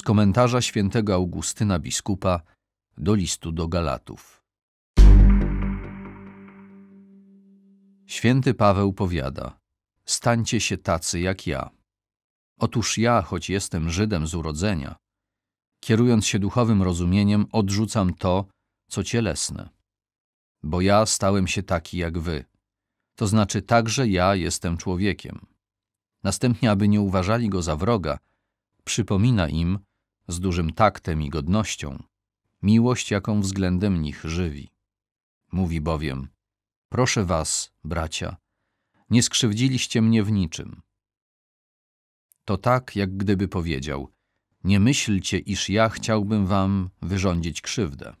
z komentarza świętego Augustyna biskupa do listu do Galatów. Święty Paweł powiada: Stańcie się tacy jak ja. Otóż ja, choć jestem Żydem z urodzenia, kierując się duchowym rozumieniem, odrzucam to, co cielesne. Bo ja stałem się taki jak wy. To znaczy także ja jestem człowiekiem. Następnie, aby nie uważali go za wroga, przypomina im, z dużym taktem i godnością, miłość, jaką względem nich żywi. Mówi bowiem: Proszę was, bracia, nie skrzywdziliście mnie w niczym. To tak, jak gdyby powiedział: Nie myślcie, iż ja chciałbym wam wyrządzić krzywdę.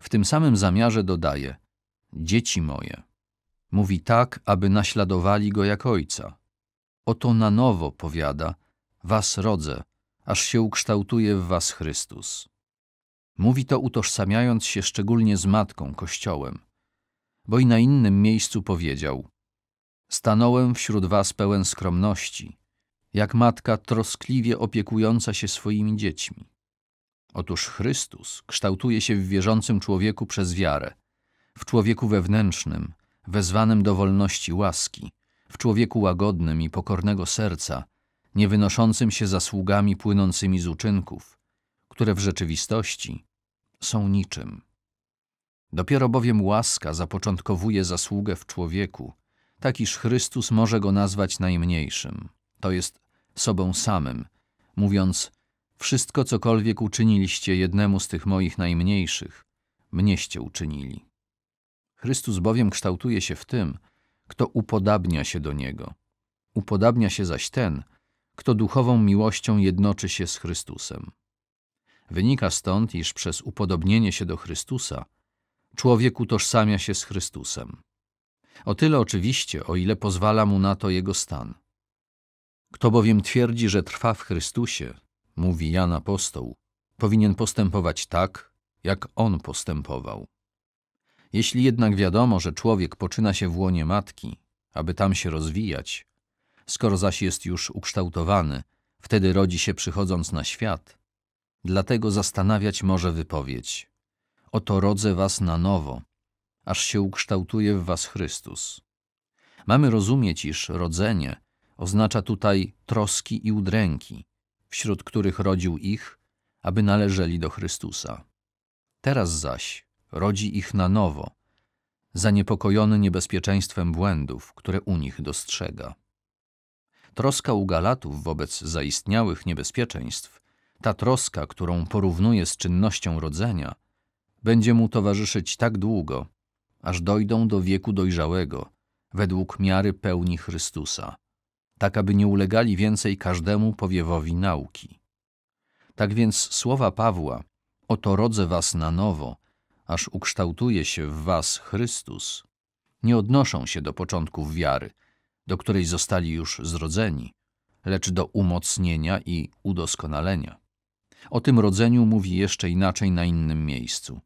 W tym samym zamiarze dodaje: Dzieci moje. Mówi tak, aby naśladowali go jak ojca. Oto na nowo powiada: Was rodzę aż się ukształtuje w was Chrystus. Mówi to utożsamiając się szczególnie z Matką, Kościołem, bo i na innym miejscu powiedział Stanąłem wśród was pełen skromności, jak matka troskliwie opiekująca się swoimi dziećmi. Otóż Chrystus kształtuje się w wierzącym człowieku przez wiarę, w człowieku wewnętrznym, wezwanym do wolności łaski, w człowieku łagodnym i pokornego serca, nie wynoszącym się zasługami płynącymi z uczynków, które w rzeczywistości są niczym. Dopiero bowiem łaska zapoczątkowuje zasługę w człowieku, tak iż Chrystus może go nazwać najmniejszym, to jest sobą samym, mówiąc: Wszystko cokolwiek uczyniliście jednemu z tych moich najmniejszych, mnieście uczynili. Chrystus bowiem kształtuje się w tym, kto upodabnia się do niego. Upodabnia się zaś ten, kto duchową miłością jednoczy się z Chrystusem. Wynika stąd, iż przez upodobnienie się do Chrystusa człowiek utożsamia się z Chrystusem. O tyle oczywiście, o ile pozwala mu na to jego stan. Kto bowiem twierdzi, że trwa w Chrystusie, mówi Jan Apostoł, powinien postępować tak, jak on postępował. Jeśli jednak wiadomo, że człowiek poczyna się w łonie matki, aby tam się rozwijać, Skoro zaś jest już ukształtowany, wtedy rodzi się przychodząc na świat. Dlatego zastanawiać może wypowiedź. Oto rodzę was na nowo, aż się ukształtuje w was Chrystus. Mamy rozumieć, iż rodzenie oznacza tutaj troski i udręki, wśród których rodził ich, aby należeli do Chrystusa. Teraz zaś rodzi ich na nowo, zaniepokojony niebezpieczeństwem błędów, które u nich dostrzega. Troska u Galatów wobec zaistniałych niebezpieczeństw, ta troska, którą porównuje z czynnością rodzenia, będzie mu towarzyszyć tak długo, aż dojdą do wieku dojrzałego, według miary pełni Chrystusa, tak aby nie ulegali więcej każdemu powiewowi nauki. Tak więc słowa Pawła, oto rodzę was na nowo, aż ukształtuje się w was Chrystus, nie odnoszą się do początków wiary – do której zostali już zrodzeni, lecz do umocnienia i udoskonalenia. O tym rodzeniu mówi jeszcze inaczej na innym miejscu.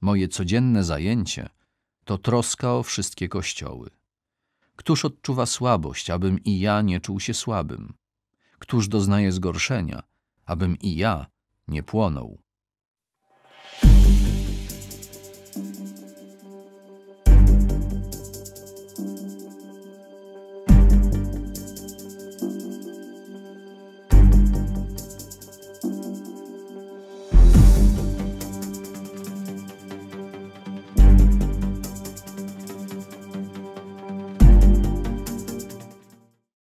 Moje codzienne zajęcie to troska o wszystkie kościoły. Któż odczuwa słabość, abym i ja nie czuł się słabym? Któż doznaje zgorszenia, abym i ja nie płonął?